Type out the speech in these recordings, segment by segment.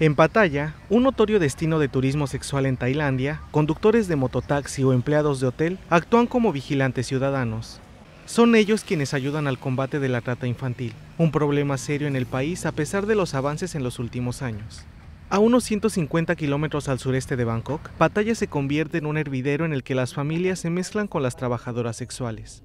En Pattaya, un notorio destino de turismo sexual en Tailandia, conductores de mototaxi o empleados de hotel actúan como vigilantes ciudadanos. Son ellos quienes ayudan al combate de la trata infantil, un problema serio en el país a pesar de los avances en los últimos años. A unos 150 kilómetros al sureste de Bangkok, Pattaya se convierte en un hervidero en el que las familias se mezclan con las trabajadoras sexuales.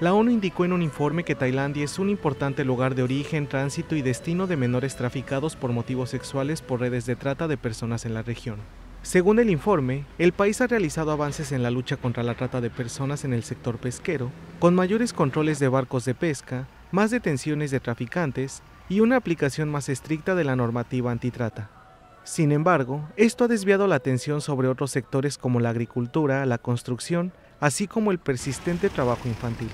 La ONU indicó en un informe que Tailandia es un importante lugar de origen, tránsito y destino de menores traficados por motivos sexuales por redes de trata de personas en la región. Según el informe, el país ha realizado avances en la lucha contra la trata de personas en el sector pesquero, con mayores controles de barcos de pesca, más detenciones de traficantes y una aplicación más estricta de la normativa antitrata. Sin embargo, esto ha desviado la atención sobre otros sectores como la agricultura, la construcción, así como el persistente trabajo infantil.